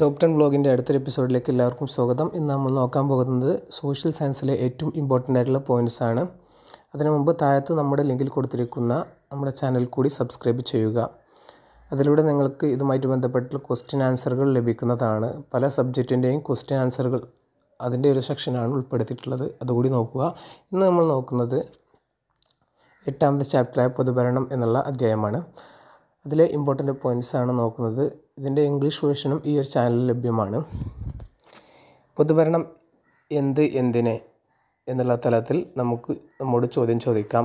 top ten വ്ളോഗിൻ്റെ അടുത്തൊരു എപ്പിസോഡിലേക്ക് എല്ലാവർക്കും സ്വാഗതം ഇന്ന് നമ്മൾ നോക്കാൻ പോകുന്നത് സോഷ്യൽ സയൻസിലെ ഏറ്റവും ഇമ്പോർട്ടൻ്റ് ആയിട്ടുള്ള പോയിൻറ്റ്സ് ആണ് അതിനു മുമ്പ് താഴത്ത് നമ്മുടെ ലിങ്കിൽ കൊടുത്തിരിക്കുന്ന നമ്മുടെ ചാനൽ കൂടി സബ്സ്ക്രൈബ് ചെയ്യുക അതിലൂടെ നിങ്ങൾക്ക് ഇതുമായിട്ട് ബന്ധപ്പെട്ടുള്ള ക്വസ്റ്റ്യൻ ആൻസറുകൾ ലഭിക്കുന്നതാണ് പല സബ്ജക്റ്റിൻ്റെയും ക്വസ്റ്റ്യൻ ആൻസറുകൾ അതിൻ്റെ ഒരു സെക്ഷനാണ് ഉൾപ്പെടുത്തിയിട്ടുള്ളത് അതുകൂടി നോക്കുക ഇന്ന് നമ്മൾ നോക്കുന്നത് എട്ടാമത്തെ ചാപ്റ്ററായ പൊതുഭരണം എന്നുള്ള അധ്യായമാണ് അതിലെ ഇമ്പോർട്ടൻ്റ് പോയിൻറ്റ്സ് ആണ് നോക്കുന്നത് ഇതിൻ്റെ ഇംഗ്ലീഷ് വേർഷനും ഈ ഒരു ചാനലിൽ ലഭ്യമാണ് പൊതുഭരണം എന്ത് എന്തിനെ എന്നുള്ള തലത്തിൽ നമുക്ക് നമ്മോട് ചോദ്യം ചോദിക്കാം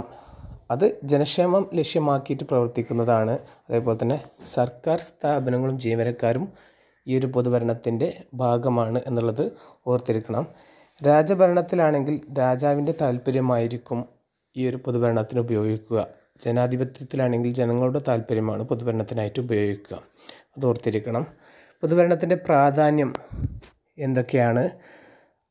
അത് ജനക്ഷേമം ലക്ഷ്യമാക്കിയിട്ട് പ്രവർത്തിക്കുന്നതാണ് അതേപോലെ തന്നെ സർക്കാർ സ്ഥാപനങ്ങളും ജീവനക്കാരും ഈ ഒരു പൊതുഭരണത്തിൻ്റെ ഭാഗമാണ് എന്നുള്ളത് ഓർത്തിരിക്കണം രാജഭരണത്തിലാണെങ്കിൽ രാജാവിൻ്റെ താല്പര്യമായിരിക്കും ഈ ഒരു പൊതുഭരണത്തിന് ഉപയോഗിക്കുക ജനാധിപത്യത്തിലാണെങ്കിൽ ജനങ്ങളുടെ താല്പര്യമാണ് പൊതുഭരണത്തിനായിട്ട് ഉപയോഗിക്കുക അത് ഓർത്തിരിക്കണം പൊതുഭരണത്തിൻ്റെ പ്രാധാന്യം എന്തൊക്കെയാണ്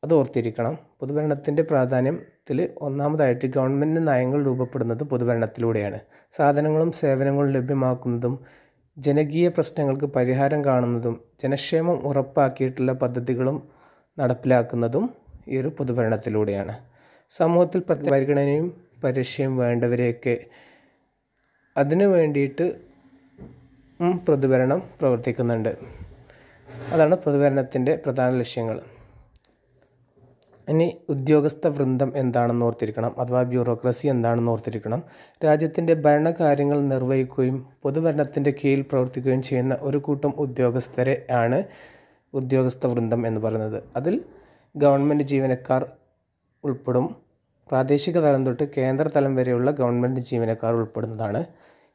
അത് ഓർത്തിരിക്കണം പൊതുഭരണത്തിൻ്റെ പ്രാധാന്യത്തിൽ ഒന്നാമതായിട്ട് ഗവൺമെൻറ് നയങ്ങൾ രൂപപ്പെടുന്നത് പൊതുഭരണത്തിലൂടെയാണ് സാധനങ്ങളും സേവനങ്ങളും ലഭ്യമാക്കുന്നതും ജനകീയ പ്രശ്നങ്ങൾക്ക് പരിഹാരം കാണുന്നതും ജനക്ഷേമം ഉറപ്പാക്കിയിട്ടുള്ള പദ്ധതികളും നടപ്പിലാക്കുന്നതും ഈ ഒരു പൊതുഭരണത്തിലൂടെയാണ് സമൂഹത്തിൽ പരിഗണനയും പരസ്യം വേണ്ടവരെയൊക്കെ അതിനു വേണ്ടിയിട്ട് പ്രതിഭരണം പ്രവർത്തിക്കുന്നുണ്ട് അതാണ് പ്രതിഭരണത്തിൻ്റെ പ്രധാന ലക്ഷ്യങ്ങൾ ഇനി ഉദ്യോഗസ്ഥ വൃന്ദം എന്താണെന്ന് ഓർത്തിരിക്കണം അഥവാ ബ്യൂറോക്രസി എന്താണെന്ന് ഓർത്തിരിക്കണം രാജ്യത്തിൻ്റെ ഭരണകാര്യങ്ങൾ നിർവഹിക്കുകയും പൊതുഭരണത്തിൻ്റെ കീഴിൽ പ്രവർത്തിക്കുകയും ചെയ്യുന്ന ഒരു കൂട്ടം ഉദ്യോഗസ്ഥരെ ആണ് ഉദ്യോഗസ്ഥ വൃന്ദം എന്ന് പറയുന്നത് അതിൽ ഗവൺമെൻറ് ജീവനക്കാർ ഉൾപ്പെടും പ്രാദേശിക തലം തൊട്ട് കേന്ദ്ര തലം വരെയുള്ള ഗവൺമെൻറ് ജീവനക്കാർ ഉൾപ്പെടുന്നതാണ്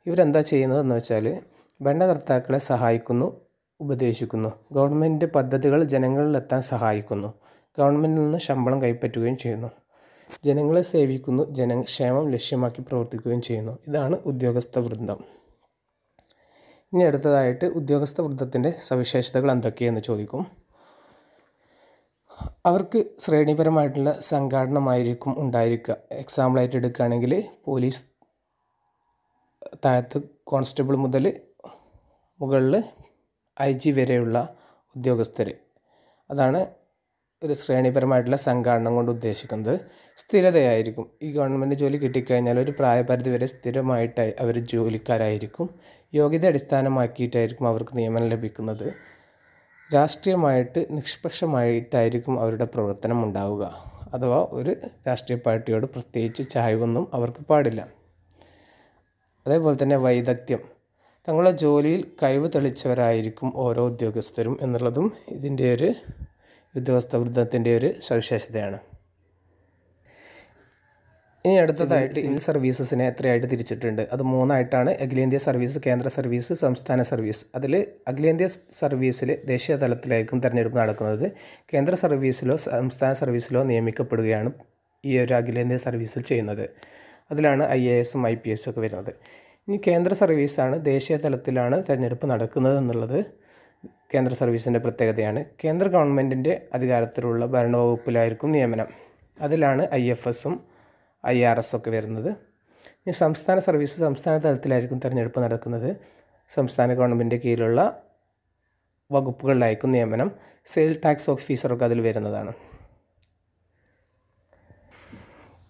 ഇവരെന്താ ചെയ്യുന്നതെന്ന് വെച്ചാൽ ഭരണകർത്താക്കളെ സഹായിക്കുന്നു ഉപദേശിക്കുന്നു ഗവൺമെൻറ് പദ്ധതികൾ ജനങ്ങളിലെത്താൻ സഹായിക്കുന്നു ഗവൺമെൻറ്റിൽ നിന്ന് ശമ്പളം കൈപ്പറ്റുകയും ചെയ്യുന്നു ജനങ്ങളെ സേവിക്കുന്നു ജനക്ഷേമം ലക്ഷ്യമാക്കി പ്രവർത്തിക്കുകയും ചെയ്യുന്നു ഇതാണ് ഉദ്യോഗസ്ഥ വൃന്ദം ഇനി അടുത്തതായിട്ട് ഉദ്യോഗസ്ഥ വൃന്ദത്തിൻ്റെ സവിശേഷതകൾ എന്തൊക്കെയെന്ന് ചോദിക്കും അവർക്ക് ശ്രേണിപരമായിട്ടുള്ള സംഘാടനമായിരിക്കും ഉണ്ടായിരിക്കുക എക്സാമ്പിളായിട്ട് എടുക്കുകയാണെങ്കിൽ പോലീസ് താഴത്ത് കോൺസ്റ്റബിൾ മുതൽ മുകളിൽ ഐ ജി വരെയുള്ള ഉദ്യോഗസ്ഥർ അതാണ് ഒരു ശ്രേണിപരമായിട്ടുള്ള സംഘാടനം കൊണ്ട് ഉദ്ദേശിക്കുന്നത് സ്ഥിരതയായിരിക്കും ഈ ഗവൺമെൻറ് ജോലി കിട്ടിക്കഴിഞ്ഞാൽ ഒരു പ്രായപരിധി വരെ സ്ഥിരമായിട്ടായി അവർ ജോലിക്കാരായിരിക്കും യോഗ്യത അടിസ്ഥാനമാക്കിയിട്ടായിരിക്കും അവർക്ക് നിയമനം ലഭിക്കുന്നത് രാഷ്ട്രീയമായിട്ട് നിഷ്പക്ഷമായിട്ടായിരിക്കും അവരുടെ പ്രവർത്തനം ഉണ്ടാവുക അഥവാ ഒരു രാഷ്ട്രീയ പാർട്ടിയോട് പ്രത്യേകിച്ച് ചായ്വൊന്നും അവർക്ക് പാടില്ല അതേപോലെ തന്നെ വൈദഗ്ധ്യം തങ്ങളുടെ ജോലിയിൽ കഴിവ് തെളിച്ചവരായിരിക്കും ഓരോ ഉദ്യോഗസ്ഥരും എന്നുള്ളതും ഇതിൻ്റെ ഒരു ഉദ്യോഗസ്ഥ വൃദ്ധത്തിൻ്റെ ഒരു സവിശേഷതയാണ് ഇനി അടുത്തതായിട്ട് സിവിൽ സർവീസസിനെ എത്രയായിട്ട് തിരിച്ചിട്ടുണ്ട് അത് മൂന്നായിട്ടാണ് അഖിലേന്ത്യാ സർവീസ് കേന്ദ്ര സർവീസ് സംസ്ഥാന സർവീസ് അതിൽ അഖിലേന്ത്യാ സർവീസിൽ ദേശീയ തലത്തിലായിരിക്കും തിരഞ്ഞെടുപ്പ് നടക്കുന്നത് കേന്ദ്ര സർവീസിലോ സംസ്ഥാന സർവീസിലോ നിയമിക്കപ്പെടുകയാണ് ഈ ഒരു അഖിലേന്ത്യാ സർവീസിൽ ചെയ്യുന്നത് അതിലാണ് ഐ എ എസും ഐ പി എസും ഒക്കെ വരുന്നത് ഇനി കേന്ദ്ര സർവീസാണ് ദേശീയ തലത്തിലാണ് തിരഞ്ഞെടുപ്പ് നടക്കുന്നത് എന്നുള്ളത് കേന്ദ്ര സർവീസിൻ്റെ പ്രത്യേകതയാണ് കേന്ദ്ര ഗവൺമെൻറ്റിൻ്റെ അധികാരത്തിലുള്ള ഭരണവകുപ്പിലായിരിക്കും നിയമനം അതിലാണ് ഐ എഫ് എസും ഐ ആർ എസ് ഒക്കെ വരുന്നത് ഇനി സംസ്ഥാന സർവീസ് സംസ്ഥാന തലത്തിലായിരിക്കും തിരഞ്ഞെടുപ്പ് നടക്കുന്നത് സംസ്ഥാന ഗവൺമെൻറ്റിൻ്റെ കീഴിലുള്ള വകുപ്പുകളിലായിരിക്കും നിയമനം സെയിൽ ടാക്സ് ഓഫീസറൊക്കെ അതിൽ വരുന്നതാണ്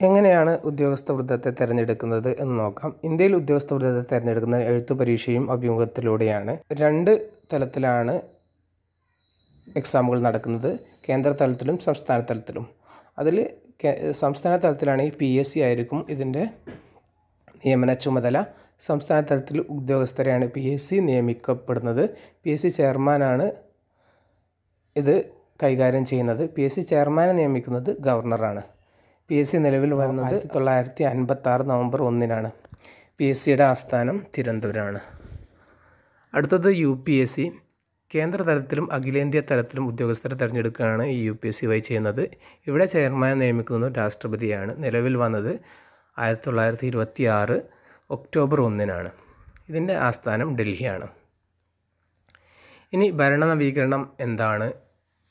എങ്ങനെയാണ് ഉദ്യോഗസ്ഥ വൃദ്ധത്തെ തിരഞ്ഞെടുക്കുന്നത് എന്ന് നോക്കാം ഇന്ത്യയിൽ ഉദ്യോഗസ്ഥ വൃദ്ധത്തെ തിരഞ്ഞെടുക്കുന്ന എഴുത്തു പരീക്ഷയും അഭിമുഖത്തിലൂടെയാണ് രണ്ട് തലത്തിലാണ് എക്സാമുകൾ നടക്കുന്നത് കേന്ദ്ര തലത്തിലും സംസ്ഥാന തലത്തിലും അതിൽ സംസ്ഥാന തലത്തിലാണെങ്കിൽ പി എസ് സി ആയിരിക്കും ഇതിൻ്റെ നിയമന ചുമതല സംസ്ഥാന തലത്തിൽ ഉദ്യോഗസ്ഥരെയാണ് പി എസ് സി നിയമിക്കപ്പെടുന്നത് പി എസ് സി ചെയർമാനാണ് ഇത് കൈകാര്യം ചെയ്യുന്നത് പി എസ് സി ചെയർമാനെ നിയമിക്കുന്നത് ഗവർണറാണ് പി എസ് സി നിലവിൽ വരുന്നത് തൊള്ളായിരത്തി അൻപത്തി ആറ് നവംബർ ഒന്നിനാണ് പി എസ് സിയുടെ ആസ്ഥാനം തിരുവനന്തപുരമാണ് അടുത്തത് യു പി എസ് സി കേന്ദ്ര തലത്തിലും അഖിലേന്ത്യാ തലത്തിലും ഉദ്യോഗസ്ഥരെ തിരഞ്ഞെടുക്കുകയാണ് ഈ യു പി എസ് സി വൈ ചെയ്യുന്നത് ഇവിടെ ചെയർമാനെ നിയമിക്കുന്നത് രാഷ്ട്രപതിയാണ് നിലവിൽ വന്നത് ആയിരത്തി തൊള്ളായിരത്തി ഇരുപത്തി ആറ് ഒക്ടോബർ ഒന്നിനാണ് ഇതിൻ്റെ ആസ്ഥാനം ഡൽഹിയാണ് ഇനി ഭരണ നവീകരണം എന്താണ്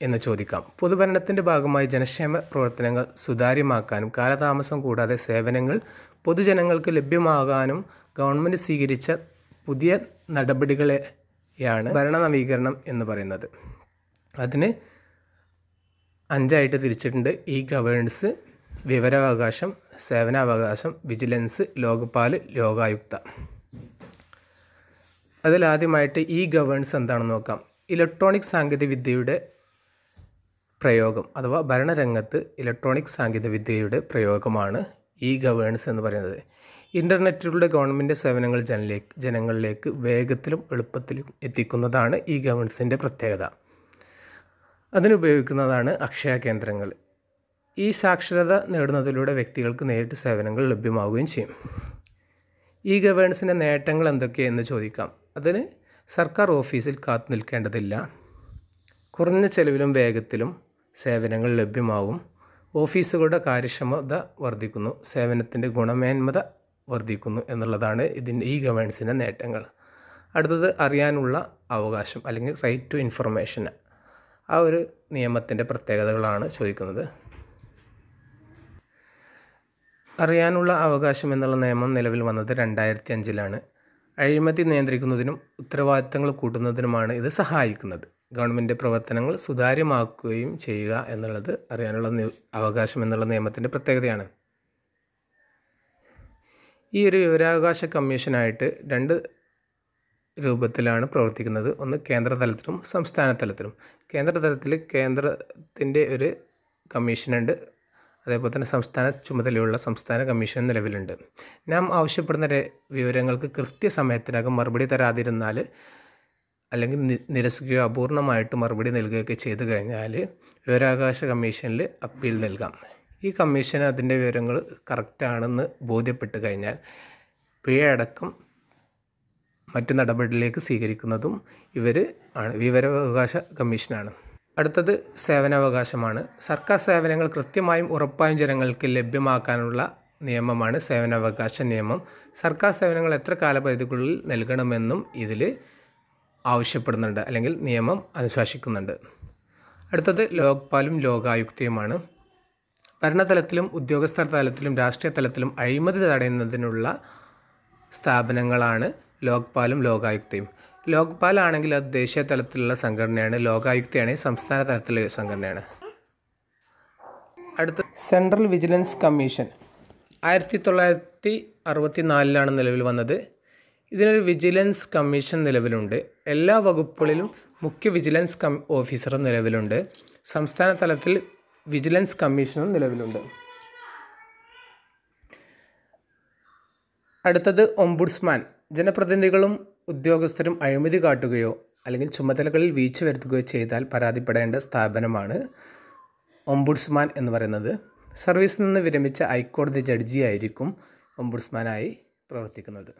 എന്ന് ചോദിക്കാം പൊതുഭരണത്തിൻ്റെ ഭാഗമായി ജനക്ഷേമ പ്രവർത്തനങ്ങൾ സുതാര്യമാക്കാനും കാലതാമസം കൂടാതെ സേവനങ്ങൾ പൊതുജനങ്ങൾക്ക് ലഭ്യമാകാനും ഗവൺമെൻറ് സ്വീകരിച്ച പുതിയ നടപടികളെ യാണ് ഭരണ നവീകരണം എന്ന് പറയുന്നത് അതിന് അഞ്ചായിട്ട് തിരിച്ചിട്ടുണ്ട് ഈ ഗവേണൻസ് വിവരാവകാശം സേവനാവകാശം വിജിലൻസ് ലോകപാല് ലോകായുക്ത അതിലാദ്യമായിട്ട് ഇ ഗവേണൻസ് എന്താണെന്ന് നോക്കാം ഇലക്ട്രോണിക് സാങ്കേതികവിദ്യയുടെ പ്രയോഗം അഥവാ ഭരണരംഗത്ത് ഇലക്ട്രോണിക് സാങ്കേതികവിദ്യയുടെ പ്രയോഗമാണ് ഇ ഗവേണൻസ് എന്ന് പറയുന്നത് ഇൻ്റർനെറ്റിലൂടെ ഗവൺമെൻറ് സേവനങ്ങൾ ജനലേക്ക് ജനങ്ങളിലേക്ക് വേഗത്തിലും എളുപ്പത്തിലും എത്തിക്കുന്നതാണ് ഈ ഗവൺമെൻസിൻ്റെ പ്രത്യേകത അതിനുപയോഗിക്കുന്നതാണ് അക്ഷയ കേന്ദ്രങ്ങൾ ഈ സാക്ഷരത നേടുന്നതിലൂടെ വ്യക്തികൾക്ക് നേരിട്ട് സേവനങ്ങൾ ലഭ്യമാവുകയും ചെയ്യും ഈ ഗവേൺസിൻ്റെ നേട്ടങ്ങൾ എന്തൊക്കെയെന്ന് ചോദിക്കാം അതിന് സർക്കാർ ഓഫീസിൽ കാത്തു നിൽക്കേണ്ടതില്ല കുറഞ്ഞ ചെലവിലും വേഗത്തിലും സേവനങ്ങൾ ലഭ്യമാവും ഓഫീസുകളുടെ കാര്യക്ഷമത വർദ്ധിക്കുന്നു സേവനത്തിൻ്റെ ഗുണമേന്മത വർദ്ധിക്കുന്നു എന്നുള്ളതാണ് ഇതിൻ്റെ ഈ ഗവേൺസിൻ്റെ നേട്ടങ്ങൾ അടുത്തത് അറിയാനുള്ള അവകാശം അല്ലെങ്കിൽ റൈറ്റ് ടു ഇൻഫർമേഷൻ ആ ഒരു നിയമത്തിൻ്റെ പ്രത്യേകതകളാണ് ചോദിക്കുന്നത് അറിയാനുള്ള അവകാശം എന്നുള്ള നിയമം നിലവിൽ വന്നത് രണ്ടായിരത്തി അഞ്ചിലാണ് അഴിമതി നിയന്ത്രിക്കുന്നതിനും ഉത്തരവാദിത്തങ്ങൾ കൂട്ടുന്നതിനുമാണ് ഇത് സഹായിക്കുന്നത് ഗവൺമെൻറ് പ്രവർത്തനങ്ങൾ സുതാര്യമാക്കുകയും ചെയ്യുക എന്നുള്ളത് അറിയാനുള്ള അവകാശം എന്നുള്ള നിയമത്തിൻ്റെ പ്രത്യേകതയാണ് ഈ ഒരു വിവരാവകാശ കമ്മീഷനായിട്ട് രണ്ട് രൂപത്തിലാണ് പ്രവർത്തിക്കുന്നത് ഒന്ന് കേന്ദ്രതലത്തിലും സംസ്ഥാന തലത്തിലും കേന്ദ്രതലത്തിൽ കേന്ദ്രത്തിൻ്റെ ഒരു കമ്മീഷനുണ്ട് അതേപോലെ തന്നെ സംസ്ഥാന ചുമതലയുള്ള സംസ്ഥാന കമ്മീഷൻ നിലവിലുണ്ട് നാം ആവശ്യപ്പെടുന്ന വിവരങ്ങൾക്ക് കൃത്യസമയത്തിനകം മറുപടി തരാതിരുന്നാൽ അല്ലെങ്കിൽ നിരസിക്കുകയോ അപൂർണമായിട്ട് മറുപടി നൽകുകയൊക്കെ ചെയ്തു കഴിഞ്ഞാൽ വിവരാവകാശ കമ്മീഷനിൽ അപ്പീൽ നൽകാം ഈ കമ്മീഷൻ അതിൻ്റെ വിവരങ്ങൾ കറക്റ്റാണെന്ന് ബോധ്യപ്പെട്ട് കഴിഞ്ഞാൽ പിഴയടക്കം മറ്റു നടപടിയിലേക്ക് സ്വീകരിക്കുന്നതും ഇവർ ആണ് വിവരാവകാശ കമ്മീഷനാണ് അടുത്തത് സേവനാവകാശമാണ് സർക്കാർ സേവനങ്ങൾ കൃത്യമായും ഉറപ്പായും ജനങ്ങൾക്ക് ലഭ്യമാക്കാനുള്ള നിയമമാണ് സേവനാവകാശ നിയമം സർക്കാർ സേവനങ്ങൾ എത്ര കാലപരിധിക്കുള്ളിൽ നൽകണമെന്നും ഇതിൽ ആവശ്യപ്പെടുന്നുണ്ട് അല്ലെങ്കിൽ നിയമം അനുശാസിക്കുന്നുണ്ട് അടുത്തത് ലോക്പാലും ലോകായുക്തയുമാണ് ഭരണതലത്തിലും ഉദ്യോഗസ്ഥർ തലത്തിലും രാഷ്ട്രീയ തലത്തിലും അഴിമതി തടയുന്നതിനുള്ള സ്ഥാപനങ്ങളാണ് ലോക്പാലും ലോകായുക്തയും ലോക്പാൽ ആണെങ്കിൽ അത് ദേശീയ തലത്തിലുള്ള സംഘടനയാണ് ലോകായുക്തയാണെങ്കിൽ സംസ്ഥാന തലത്തിലുള്ള സംഘടനയാണ് അടുത്ത സെൻട്രൽ വിജിലൻസ് കമ്മീഷൻ ആയിരത്തി തൊള്ളായിരത്തി അറുപത്തി നാലിലാണ് നിലവിൽ വന്നത് ഇതിനൊരു വിജിലൻസ് കമ്മീഷൻ നിലവിലുണ്ട് എല്ലാ വകുപ്പുകളിലും മുഖ്യ വിജിലൻസ് കം ഓഫീസറും നിലവിലുണ്ട് സംസ്ഥാന തലത്തിൽ വിജിലൻസ് കമ്മീഷനും നിലവിലുണ്ട് അടുത്തത് ഒംബുഡ്സ്മാൻ ജനപ്രതിനിധികളും ഉദ്യോഗസ്ഥരും അഴിമതി കാട്ടുകയോ അല്ലെങ്കിൽ ചുമതലകളിൽ വീഴ്ച വരുത്തുകയോ ചെയ്താൽ പരാതിപ്പെടേണ്ട സ്ഥാപനമാണ് ഒംബുഡ്സ്മാൻ എന്ന് പറയുന്നത് സർവീസിൽ നിന്ന് വിരമിച്ച ഹൈക്കോടതി ജഡ്ജിയായിരിക്കും ഒംബുഡ്സ്മാനായി പ്രവർത്തിക്കുന്നത്